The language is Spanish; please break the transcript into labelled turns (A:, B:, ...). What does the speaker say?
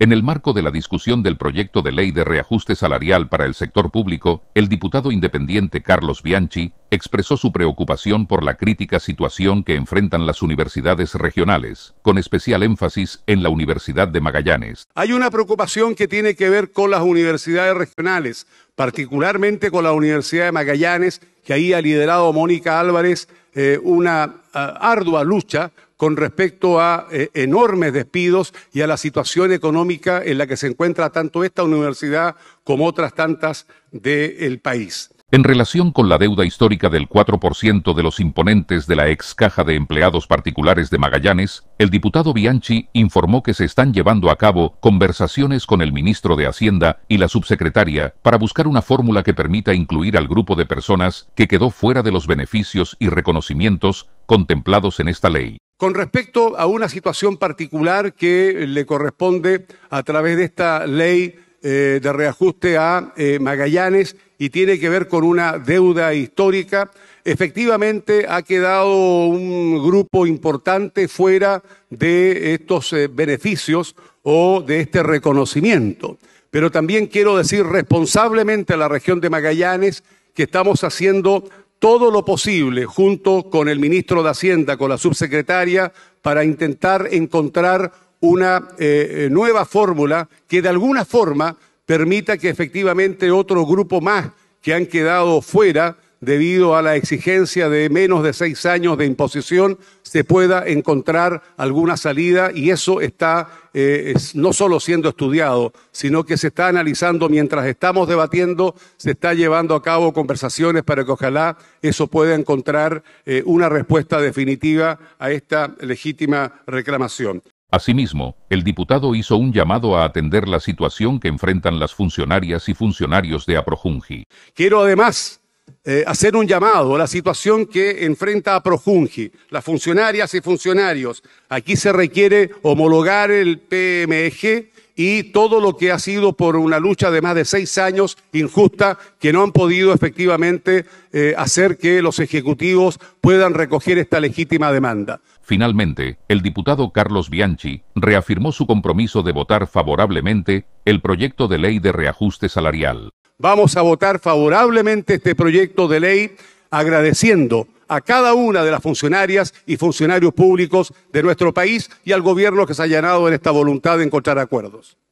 A: En el marco de la discusión del proyecto de ley de reajuste salarial para el sector público, el diputado independiente Carlos Bianchi expresó su preocupación por la crítica situación que enfrentan las universidades regionales, con especial énfasis en la Universidad de Magallanes.
B: Hay una preocupación que tiene que ver con las universidades regionales, particularmente con la Universidad de Magallanes, que ahí ha liderado Mónica Álvarez eh, una ah, ardua lucha con respecto a eh, enormes despidos y a la situación económica en la que se encuentra tanto esta universidad como otras tantas del país.
A: En relación con la deuda histórica del 4% de los imponentes de la ex caja de empleados particulares de Magallanes, el diputado Bianchi informó que se están llevando a cabo conversaciones con el ministro de Hacienda y la subsecretaria para buscar una fórmula que permita incluir al grupo de personas que quedó fuera de los beneficios y reconocimientos contemplados en esta ley.
B: Con respecto a una situación particular que le corresponde a través de esta ley eh, de reajuste a eh, Magallanes y tiene que ver con una deuda histórica, efectivamente ha quedado un grupo importante fuera de estos eh, beneficios o de este reconocimiento. Pero también quiero decir responsablemente a la región de Magallanes que estamos haciendo todo lo posible junto con el ministro de Hacienda, con la subsecretaria, para intentar encontrar una eh, eh, nueva fórmula que de alguna forma permita que efectivamente otro grupo más que han quedado fuera debido a la exigencia de menos de seis años de imposición, se pueda encontrar alguna salida y eso está eh, no solo siendo estudiado, sino que se está analizando mientras estamos debatiendo, se está llevando a cabo conversaciones para que ojalá eso pueda encontrar eh, una respuesta definitiva a esta legítima reclamación.
A: Asimismo, el diputado hizo un llamado a atender la situación que enfrentan las funcionarias y funcionarios de Aprojunji. Quiero
B: además eh, hacer un llamado a la situación que enfrenta a Projunji, las funcionarias y funcionarios. Aquí se requiere homologar el PMG y todo lo que ha sido por una lucha de más de seis años injusta que no han podido efectivamente eh, hacer que los ejecutivos puedan recoger esta legítima
A: demanda. Finalmente, el diputado Carlos Bianchi reafirmó su compromiso de votar favorablemente el proyecto de ley de reajuste salarial
B: vamos a votar favorablemente este proyecto de ley agradeciendo a cada una de las funcionarias y funcionarios públicos de nuestro país y al gobierno que se ha llenado en esta voluntad de encontrar acuerdos.